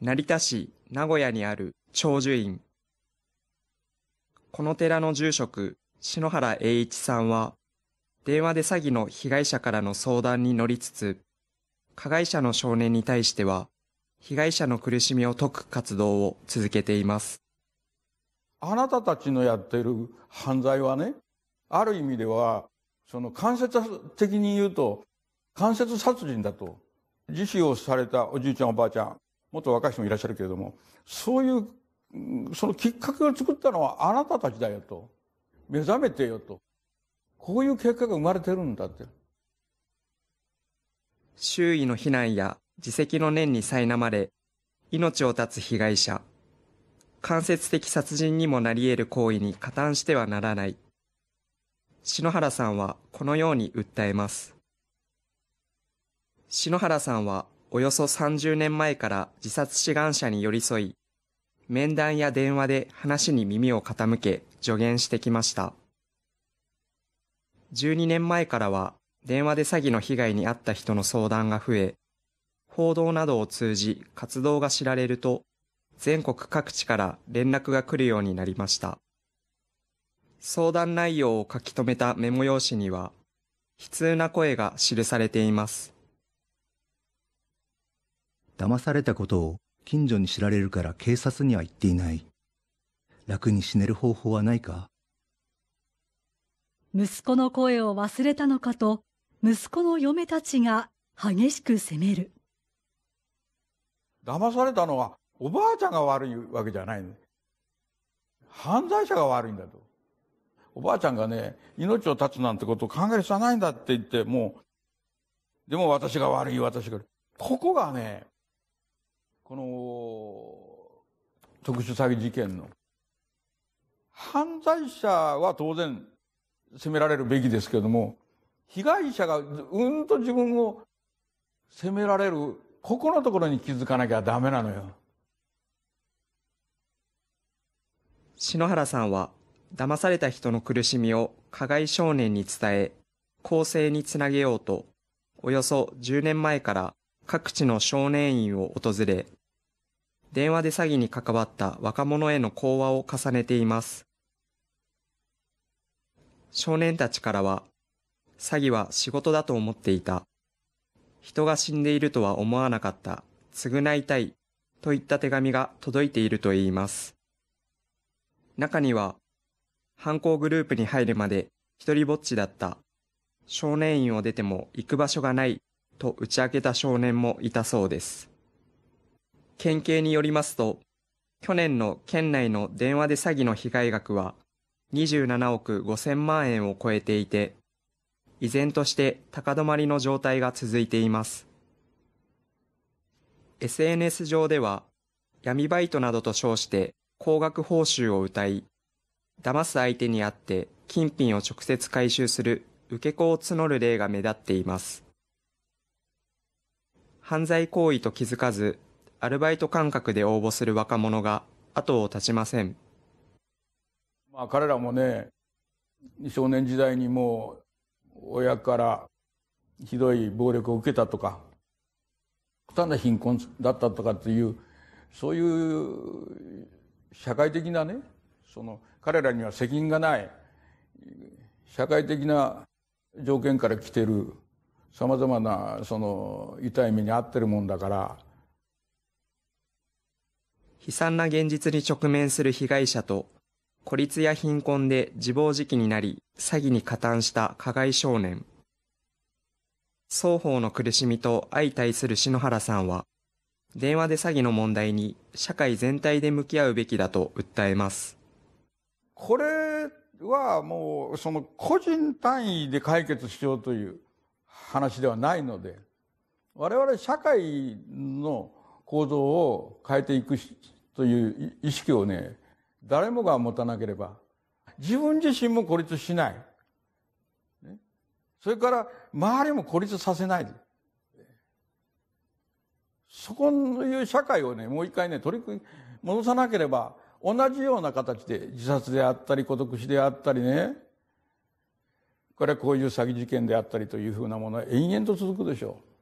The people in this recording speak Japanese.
成田市名古屋にある長寿院。この寺の住職、篠原栄一さんは、電話で詐欺の被害者からの相談に乗りつつ、加害者の少年に対しては、被害者の苦しみを解く活動を続けています。あなたたちのやっている犯罪はね、ある意味では、その間接的に言うと、間接殺人だと。自死をされたおじいちゃんおばあちゃん、もっと若い人もいらっしゃるけれども、そういう、そのきっかけを作ったのはあなたたちだよと。目覚めてよと。こういう結果が生まれてるんだって。周囲の非難や自責の念に苛まれ、命を絶つ被害者、間接的殺人にもなり得る行為に加担してはならない。篠原さんはこのように訴えます。篠原さんはおよそ30年前から自殺志願者に寄り添い、面談や電話で話に耳を傾け助言してきました。12年前からは電話で詐欺の被害に遭った人の相談が増え、報道などを通じ活動が知られると、全国各地から連絡が来るようになりました。相談内容を書き留めたメモ用紙には、悲痛な声が記されています。騙されたことを近所に知られるから警察には言っていない。楽に死ねる方法はないか息子の声を忘れたのかと、息子の嫁たちが激しく責める。騙されたのはおばあちゃんが悪いわけじゃない犯罪者が悪いんだと。おばあちゃんがね、命を絶つなんてことを考える必要はないんだって言って、もう、でも私が悪い、私が。ここがね、この特殊詐欺事件の犯罪者は当然責められるべきですけれども被害者がうんと自分を責められるここのところに気づかなきゃダメなのよ篠原さんは騙された人の苦しみを加害少年に伝え更生につなげようとおよそ10年前から各地の少年院を訪れ、電話で詐欺に関わった若者への講話を重ねています。少年たちからは、詐欺は仕事だと思っていた。人が死んでいるとは思わなかった。償いたい。といった手紙が届いているといいます。中には、犯行グループに入るまで一人ぼっちだった。少年院を出ても行く場所がないと打ち明けた少年もいたそうです。県警によりますと、去年の県内の電話で詐欺の被害額は27億5000万円を超えていて、依然として高止まりの状態が続いています。SNS 上では、闇バイトなどと称して高額報酬を謳い、騙す相手にあって金品を直接回収する受け子を募る例が目立っています。犯罪行為と気づかず、アルバイト感覚で応募する若者が後を絶ちません。まあ、彼らもね、少年時代にもう親からひどい暴力を受けたとか、単な貧困だったとかっていう、そういう社会的なね、その彼らには責任がない、社会的な条件から来てるさまざまなその痛い目に遭ってるもんだから悲惨な現実に直面する被害者と孤立や貧困で自暴自棄になり詐欺に加担した加害少年双方の苦しみと相対する篠原さんは電話で詐欺の問題に社会全体で向き合うべきだと訴えますこれはもうその個人単位で解決しようという話ではないので我々社会の構造を変えていくという意識をね誰もが持たなければ自分自身も孤立しない、ね、それから周りも孤立させないそこのいう社会をねもう一回ね取り組み戻さなければ同じような形で自殺であったり孤独死であったりねこれはこういう詐欺事件であったりというふうなものは延々と続くでしょう。